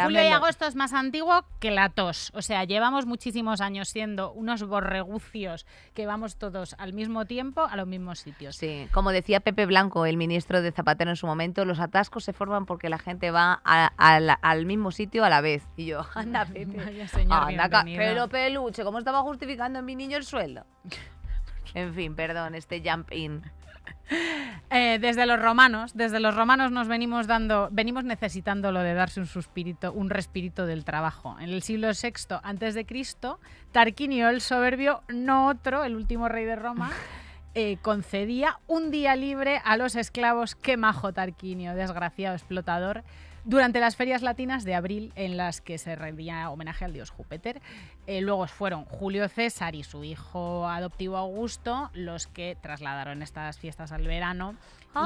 Julio y agosto es más antiguo que la tos. O sea, llevamos muchísimos años siendo unos borregucios que vamos todos al mismo tiempo a los mismos sitios. Sí, como decía Pepe Blanco, el ministro de Zapatero en su momento, los atascos se forman porque la gente va al mismo sitio a la vez. Y yo, anda Pepe, señor, anda Pero peluche, ¿cómo estaba justificando en mi niño el sueldo? en fin, perdón, este jump in. Eh, desde los romanos, desde los romanos nos venimos dando, venimos necesitando lo de darse un suspirito, un respirito del trabajo. En el siglo VI antes de Cristo, Tarquinio el soberbio, no otro, el último rey de Roma, eh, concedía un día libre a los esclavos. Qué majo Tarquinio, desgraciado explotador durante las ferias latinas de abril en las que se rendía homenaje al dios Júpiter. Eh, luego fueron Julio César y su hijo adoptivo Augusto los que trasladaron estas fiestas al verano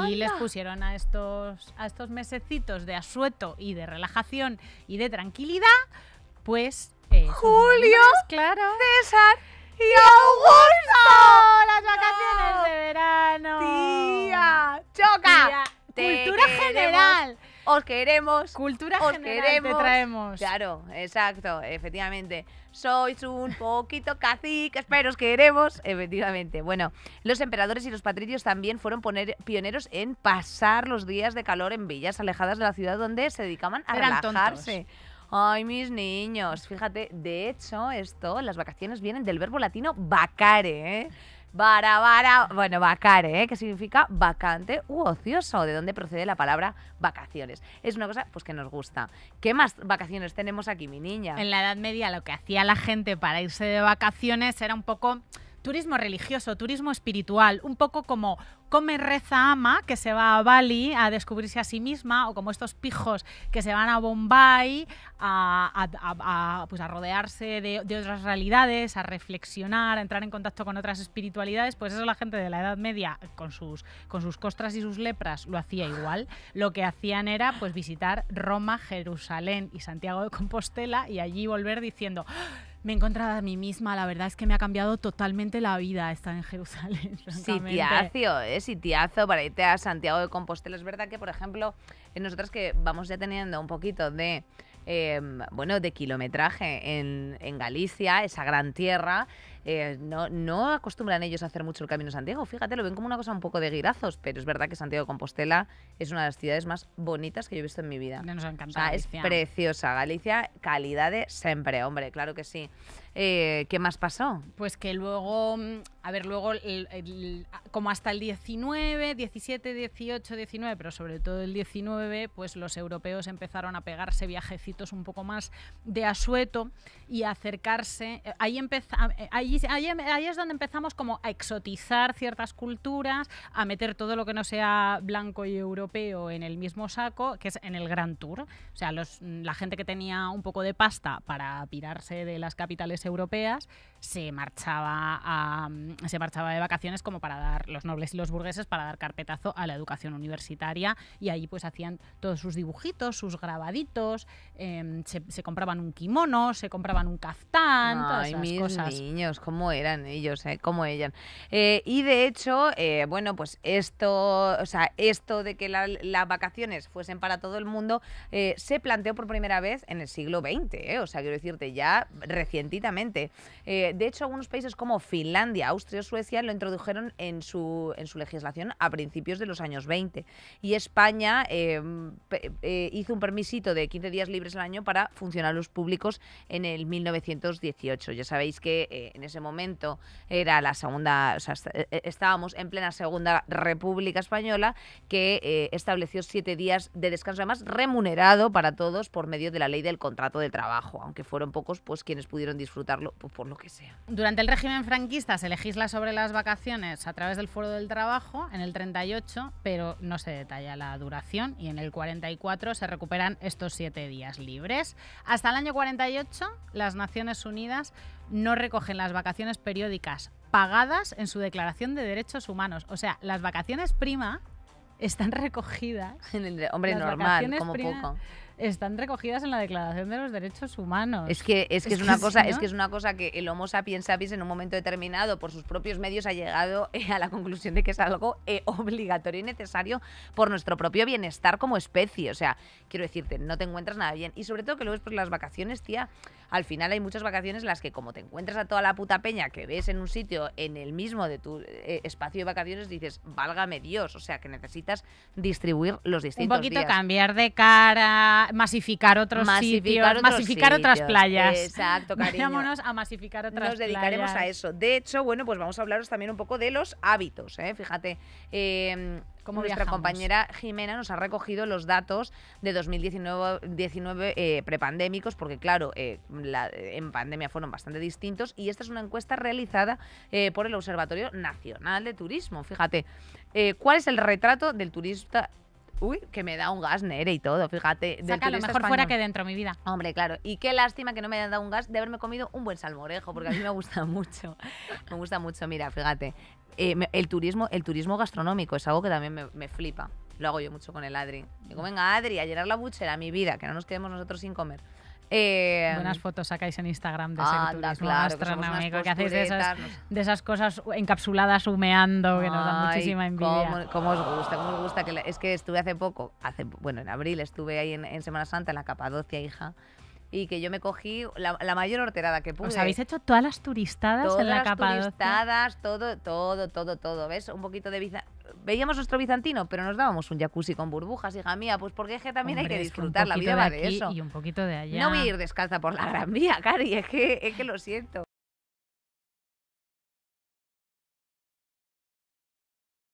y les pusieron a estos, a estos mesecitos de asueto y de relajación y de tranquilidad, pues... Eh, Julio, César y Augusto. Las vacaciones de verano. Tía, choca. cultura general os queremos. Cultura os queremos. te traemos. Claro, exacto, efectivamente. Sois un poquito caciques, pero os queremos. Efectivamente. Bueno, los emperadores y los patricios también fueron pioneros en pasar los días de calor en villas alejadas de la ciudad donde se dedicaban a relajarse. Ay, mis niños. Fíjate, de hecho, esto, las vacaciones vienen del verbo latino vacare, ¿eh? Vara, vara, bueno, vacare, ¿eh? que significa vacante u ocioso, de donde procede la palabra vacaciones. Es una cosa pues que nos gusta. ¿Qué más vacaciones tenemos aquí, mi niña? En la Edad Media lo que hacía la gente para irse de vacaciones era un poco turismo religioso, turismo espiritual, un poco como come, reza, ama, que se va a Bali a descubrirse a sí misma, o como estos pijos que se van a Bombay a, pues a rodearse de, otras realidades, a reflexionar, a entrar en contacto con otras espiritualidades, pues eso la gente de la Edad Media, con sus, con sus costras y sus lepras, lo hacía igual. Lo que hacían era pues visitar Roma, Jerusalén y Santiago de Compostela y allí volver diciendo me he encontrado a mí misma, la verdad es que me ha cambiado totalmente la vida estar en Jerusalén. Sitiazo, es ¿eh? sitiazo para irte a Santiago de Compostela. Es verdad que, por ejemplo, eh, nosotras que vamos ya teniendo un poquito de em, bueno, de kilometraje en, Galicia, esa gran tierra, eh, no, no acostumbran ellos a hacer mucho el Camino Santiago. Fíjate, lo ven como una cosa un poco de guirazos pero es verdad que Santiago de Compostela es una de las ciudades más bonitas que yo he visto en mi vida. Nos encanta. O es preciosa. Galicia, calidad de siempre, hombre, claro que sí. Eh, ¿Qué más pasó? Pues que luego, mm, a ver, luego, como hasta el 19, 17, 18, 19, pero sobre todo el 19, pues los europeos empezaron a pegarse viajecitos un poco más de asueto y a acercarse. Eh, ahí, empezó, ahí Em, ahí, es donde empezamos como a exotizar ciertas culturas, a meter todo lo que no sea blanco y europeo en el mismo saco, que es en el Grand Tour. O sea, mm, la gente que tenía un poco de pasta para pirarse de las capitales europeas se marchaba, a, mm, se marchaba de vacaciones como para dar, los nobles y los burgueses, para dar carpetazo a la educación universitaria y ahí pues hacían todos sus dibujitos, sus grabaditos, em, se, compraban un kimono, se compraban un caftán, todas esas cómo eran ellos, eh, cómo ellas. Eh, y de hecho, eh, bueno, pues esto, o sea, esto de que las vacaciones fuesen para todo el mundo eh, se planteó por primera vez en el siglo XX, o sea, quiero decirte, ya recientitamente. de hecho, algunos países como Finlandia, Austria o Suecia lo introdujeron en su, en su legislación a principios de los años 20. Y España hizo un permisito de 15 días libres al año para funcionarios públicos en el 1918. Ya sabéis que en ese momento era la segunda, e-, estábamos en plena Segunda República Española, que eh, estableció siete días de descanso, además remunerado para todos por medio de la ley del contrato de trabajo, aunque fueron pocos pues quienes pudieron disfrutarlo pues, por lo que sea. Durante el régimen franquista se legisla sobre las vacaciones a través del Foro del Trabajo en el 38, pero no se detalla la duración y en el 44 se recuperan estos siete días libres. Hasta el año 48 las Naciones Unidas no recogen las vacaciones periódicas pagadas en su declaración de derechos humanos. O sea, las vacaciones prima están recogidas. En el hombre normal, como poco están recogidas en la Declaración de los Derechos Humanos. Es que es, que es, una cosa, es que es una cosa que el Homo sapiens sapiens en un momento determinado por sus propios medios ha llegado eh, a la conclusión de que es algo eh, obligatorio y necesario por nuestro propio bienestar como especie. O sea, quiero decirte, no te encuentras nada bien. Y sobre todo que luego por las vacaciones, tía, al final hay muchas vacaciones en las que como te encuentras a toda la puta peña que ves en un sitio en el mismo de tu eh, espacio de vacaciones, dices, válgame Dios. O sea, que necesitas distribuir los distintos Un poquito cambiar de cara, masificar otros sitios, masificar otras playas. Exacto, cariño. Vámonos a masificar otras Nos dedicaremos a eso. De hecho, bueno, pues vamos a hablaros también un poco de los hábitos, ¿eh? Fíjate, em, como nuestra compañera Jimena nos ha recogido los datos de 2019 eh, prepandémicos, porque claro, eh, en pandemia fueron bastante distintos, y esta es una encuesta realizada por el Observatorio Nacional de Turismo. Fíjate, ¿cuál es el retrato del turista Uy, que me da un gas, Nere, y todo, fíjate. Saca lo mejor fuera que dentro, mi vida. Hombre, claro. Y qué lástima que no me hayan dado un gas de haberme comido un buen salmorejo, porque a mí me gusta mucho. Me gusta mucho, mira, fíjate. Eh, el, turismo, el turismo gastronómico es algo que también me, me flipa. Lo hago yo mucho con el Adri. Digo, venga, Adri, a llenar la buchera, mi vida, que no nos quedemos nosotros sin comer. Eh, Buenas fotos sacáis en Instagram de ese turismo astronómico, que, hacéis de esas, cosas encapsuladas humeando, que nos da muchísima envidia. Cómo, os gusta, gusta. Que es que estuve hace poco, bueno, en abril estuve ahí en, Semana Santa, en la Capadocia, hija y que yo me cogí la, mayor horterada que pude. ¿Os habéis hecho todas las turistadas en la Todas las turistadas, todo, todo, todo, todo. ¿Ves? Un poquito de, bizarro veíamos nuestro bizantino, pero nos dábamos un jacuzzi con burbujas, hija mía, pues porque es que también hay que disfrutar, la vida de de, eso. Y un poquito de allá. No voy a ir descalza por la Gran Vía, Cari, es que, es que lo siento.